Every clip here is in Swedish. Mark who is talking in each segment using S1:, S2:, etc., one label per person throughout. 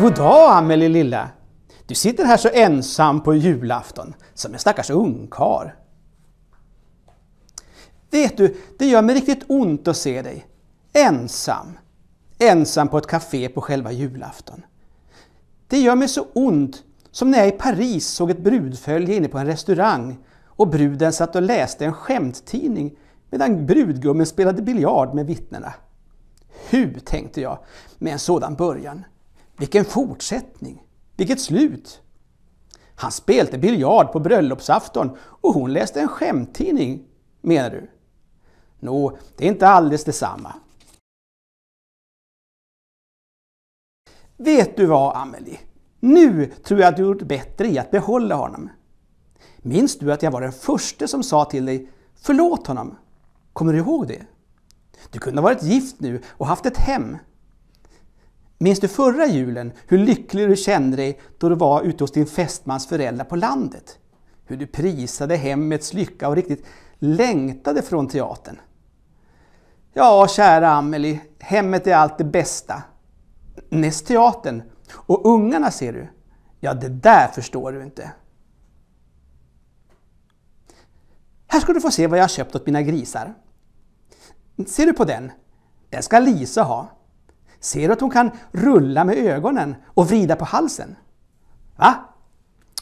S1: God dag Amelie lilla! Du sitter här så ensam på julafton, som en stackars ungkar. Vet du, det gör mig riktigt ont att se dig. Ensam. Ensam på ett café på själva julafton. Det gör mig så ont som när jag i Paris såg ett brudfölje inne på en restaurang och bruden satt och läste en skämttidning medan brudgummen spelade biljard med vittnena. Hur, tänkte jag, med en sådan början. Vilken fortsättning! Vilket slut! Han spelade biljard på bröllopsafton och hon läste en skämttidning, menar du? Nå, det är inte alldeles detsamma. Vet du vad, Amelie? Nu tror jag att du gjort bättre i att behålla honom. Minns du att jag var den första som sa till dig ”förlåt honom”? Kommer du ihåg det? Du kunde ha varit gift nu och haft ett hem. Minns du förra julen hur lycklig du kände dig då du var ute hos din fästmans föräldrar på landet? Hur du prisade hemmets lycka och riktigt längtade från teatern? Ja, kära Amelie, hemmet är allt det bästa. Näst teatern. Och ungarna ser du. Ja, det där förstår du inte. Här ska du få se vad jag har köpt åt mina grisar. Ser du på den? Den ska Lisa ha. Ser du att hon kan rulla med ögonen och vrida på halsen? Va?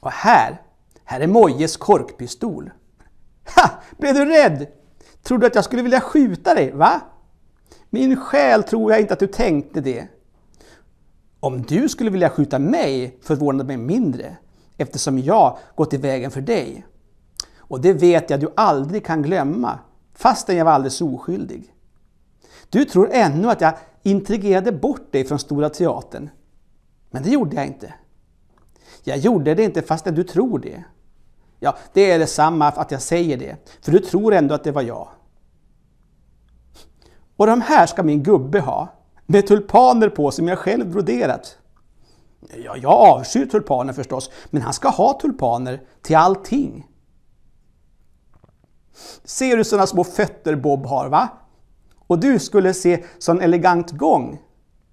S1: Och här, här är Mojes korkpistol. Ha! Blev du rädd? Tror du att jag skulle vilja skjuta dig? Va? Min själ tror jag inte att du tänkte det. Om du skulle vilja skjuta mig förvånade mig mindre, eftersom jag gått i vägen för dig. Och det vet jag du aldrig kan glömma, fastän jag var alldeles oskyldig. Du tror ännu att jag intrigerade bort dig från Stora Teatern. Men det gjorde jag inte. Jag gjorde det inte fastän du tror det. Ja, det är detsamma att jag säger det, för du tror ändå att det var jag. Och de här ska min gubbe ha, med tulpaner på som jag själv broderat. Ja, jag avskyr tulpaner förstås, men han ska ha tulpaner till allting. Ser du sådana små fötter Bob har, va? Och du skulle se sån elegant gång.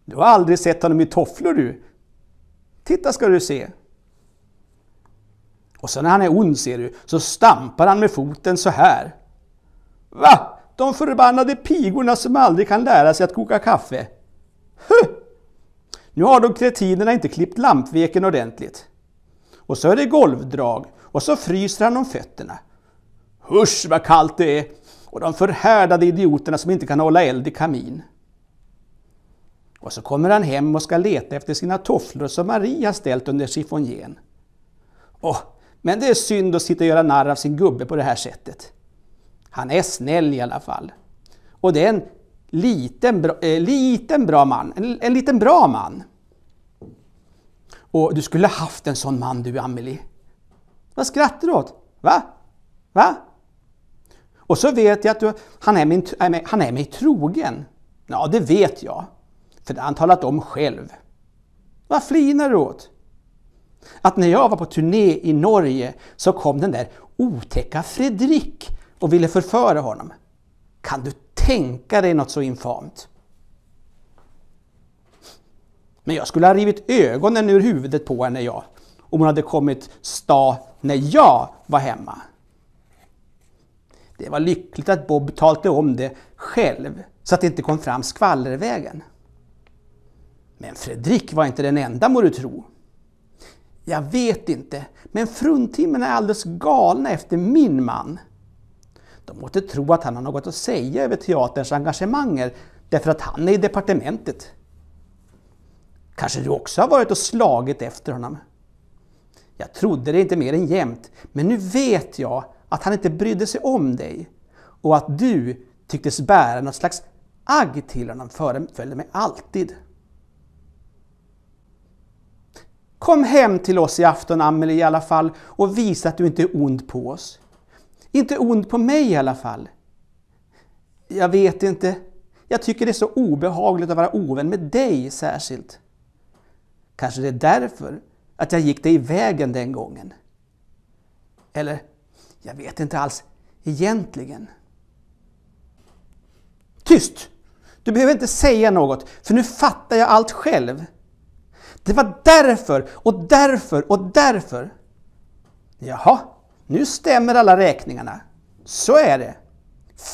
S1: Du har aldrig sett honom i tofflor du. Titta ska du se. Och så när han är ond ser du, så stampar han med foten så här. Va? De förbannade pigorna som aldrig kan lära sig att koka kaffe. Huh! Nu har de kretinerna inte klippt lampveken ordentligt. Och så är det golvdrag och så fryser han om fötterna. Husch vad kallt det är! och de förhärdade idioterna som inte kan hålla eld i kamin. Och så kommer han hem och ska leta efter sina tofflor som Maria ställt under chiffongen. Åh, men det är synd att sitta och göra narr av sin gubbe på det här sättet. Han är snäll i alla fall. Och det är en liten, bra, eh, liten bra man. En, en liten bra man. Och du skulle haft en sån man du, Amelie. Vad skrattar du åt? Va? Va? Och så vet jag att du, han, är min, äh, han är mig trogen. Ja, det vet jag. För det har han talat om själv. Vad flinar du åt? Att när jag var på turné i Norge så kom den där otäcka Fredrik och ville förföra honom. Kan du tänka dig något så infamt? Men jag skulle ha rivit ögonen ur huvudet på henne jag, om hon hade kommit sta när jag var hemma. Det var lyckligt att Bob talte om det själv så att det inte kom fram skvallervägen. Men Fredrik var inte den enda må du tro. Jag vet inte, men fruntimmen är alldeles galna efter min man. De måste tro att han har något att säga över teaterns engagemanger därför att han är i departementet. Kanske du också har varit och slagit efter honom? Jag trodde det inte mer än jämt, men nu vet jag att han inte brydde sig om dig och att du tycktes bära något slags agg till honom föreföll mig alltid. Kom hem till oss i afton Amelie i alla fall och visa att du inte är ond på oss. Inte ond på mig i alla fall. Jag vet inte. Jag tycker det är så obehagligt att vara ovän med dig särskilt. Kanske det är därför att jag gick dig i vägen den gången. Eller jag vet inte alls egentligen. Tyst! Du behöver inte säga något, för nu fattar jag allt själv. Det var därför och därför och därför. Jaha, nu stämmer alla räkningarna. Så är det.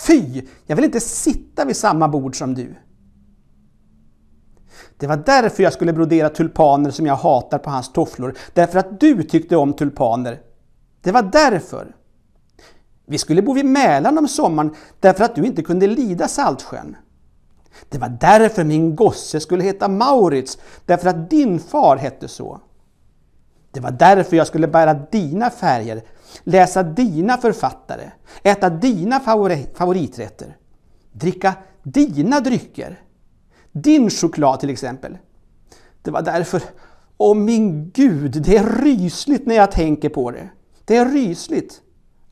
S1: Fy, jag vill inte sitta vid samma bord som du. Det var därför jag skulle brodera tulpaner som jag hatar på hans tofflor, därför att du tyckte om tulpaner. Det var därför. Vi skulle bo vid Mälaren om sommaren därför att du inte kunde lida Saltsjön. Det var därför min gosse skulle heta Maurits, därför att din far hette så. Det var därför jag skulle bära dina färger, läsa dina författare, äta dina favoriträtter, dricka dina drycker, din choklad till exempel. Det var därför, åh oh min gud, det är rysligt när jag tänker på det. Det är rysligt.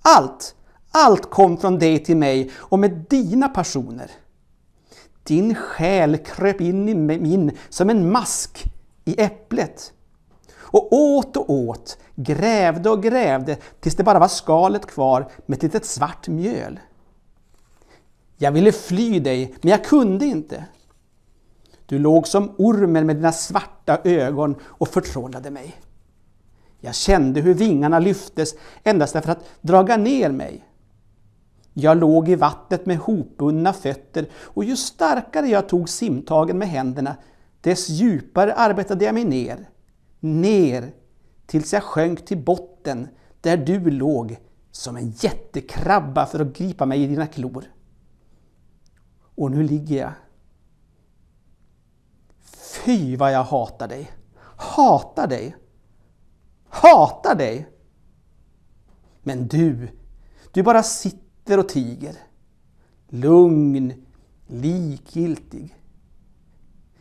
S1: Allt allt kom från dig till mig och med dina passioner. Din själ kröp in i min som en mask i äpplet. Och åt och åt, grävde och grävde tills det bara var skalet kvar med ett litet svart mjöl. Jag ville fly dig, men jag kunde inte. Du låg som ormen med dina svarta ögon och förtrollade mig. Jag kände hur vingarna lyftes endast för att draga ner mig. Jag låg i vattnet med hopbundna fötter och ju starkare jag tog simtagen med händerna, dess djupare arbetade jag mig ner. Ner, tills jag sjönk till botten där du låg som en jättekrabba för att gripa mig i dina klor. Och nu ligger jag. Fy vad jag hatar dig! Hatar dig! Hatar dig! Men du, du bara sitter sitter och tiger. Lugn, likgiltig.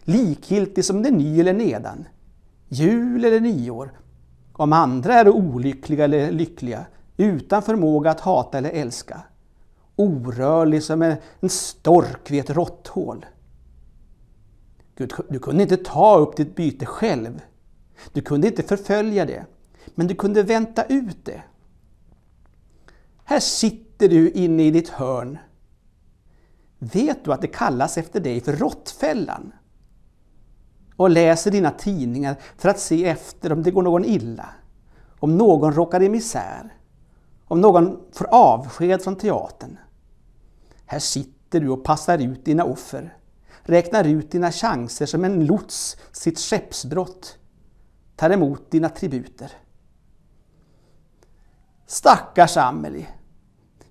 S1: Likgiltig som den ny eller nedan, jul eller nyår. Om andra är olyckliga eller lyckliga, utan förmåga att hata eller älska. Orörlig som en stork vid ett råtthål. Gud, du kunde inte ta upp ditt byte själv. Du kunde inte förfölja det, men du kunde vänta ut det. Här sitter du inne i ditt hörn. Vet du att det kallas efter dig för Råttfällan? Och läser dina tidningar för att se efter om det går någon illa, om någon råkar i misär, om någon får avsked från teatern. Här sitter du och passar ut dina offer, räknar ut dina chanser som en lots sitt skeppsbrott, tar emot dina tributer. Stackars Amelie.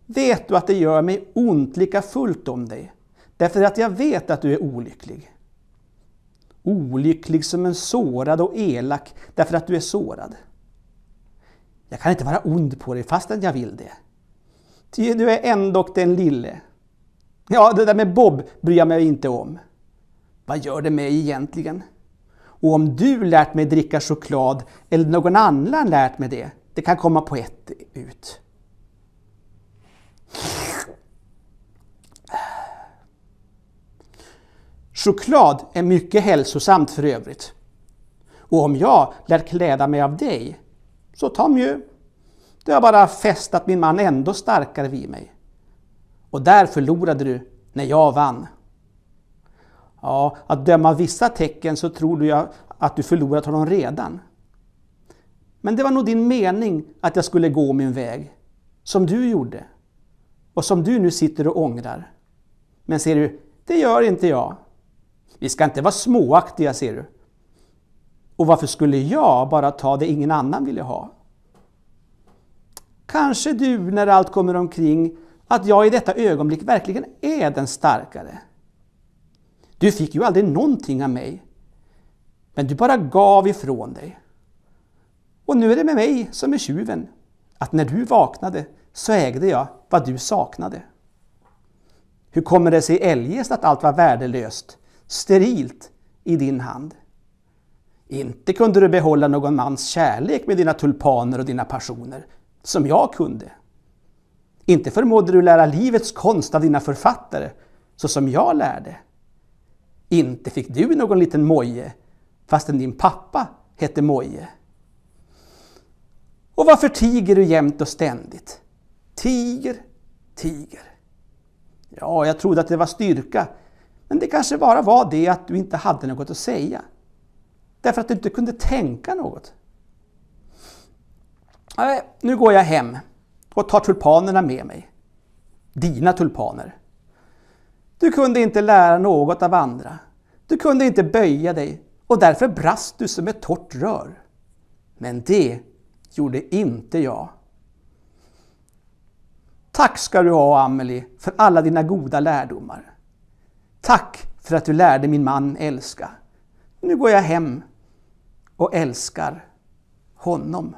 S1: Vet du att det gör mig ont lika fullt om dig? Därför att jag vet att du är olycklig. Olycklig som en sårad och elak därför att du är sårad. Jag kan inte vara ond på dig fastän jag vill det. Ty du är ändock den lille. Ja, det där med Bob bryr jag mig inte om. Vad gör det mig egentligen? Och om du lärt mig dricka choklad eller någon annan lärt mig det, det kan komma på ett ut. Choklad är mycket hälsosamt för övrigt. Och om jag lär kläda mig av dig, så ta mjö. Det har bara fästat min man ändå starkare vid mig. Och där förlorade du när jag vann. Ja, att döma av vissa tecken så tror du att du förlorat honom redan. Men det var nog din mening att jag skulle gå min väg, som du gjorde och som du nu sitter och ångrar. Men ser du, det gör inte jag. Vi ska inte vara småaktiga, ser du. Och varför skulle jag bara ta det ingen annan ville ha? Kanske du, när allt kommer omkring, att jag i detta ögonblick verkligen är den starkare. Du fick ju aldrig någonting av mig, men du bara gav ifrån dig. Och nu är det med mig som är tjuven, att när du vaknade så ägde jag vad du saknade. Hur kommer det sig eljest att allt var värdelöst, sterilt i din hand? Inte kunde du behålla någon mans kärlek med dina tulpaner och dina passioner, som jag kunde. Inte förmådde du lära livets konst av dina författare, så som jag lärde. Inte fick du någon liten moje, fastän din pappa hette Moje. Och varför tiger du jämt och ständigt? Tiger, tiger. Ja, jag trodde att det var styrka, men det kanske bara var det att du inte hade något att säga. Därför att du inte kunde tänka något. Nej, nu går jag hem och tar tulpanerna med mig. Dina tulpaner. Du kunde inte lära något av andra. Du kunde inte böja dig och därför brast du som ett torrt rör. Men det gjorde inte jag. Tack ska du ha, Amelie, för alla dina goda lärdomar. Tack för att du lärde min man älska. Nu går jag hem och älskar honom.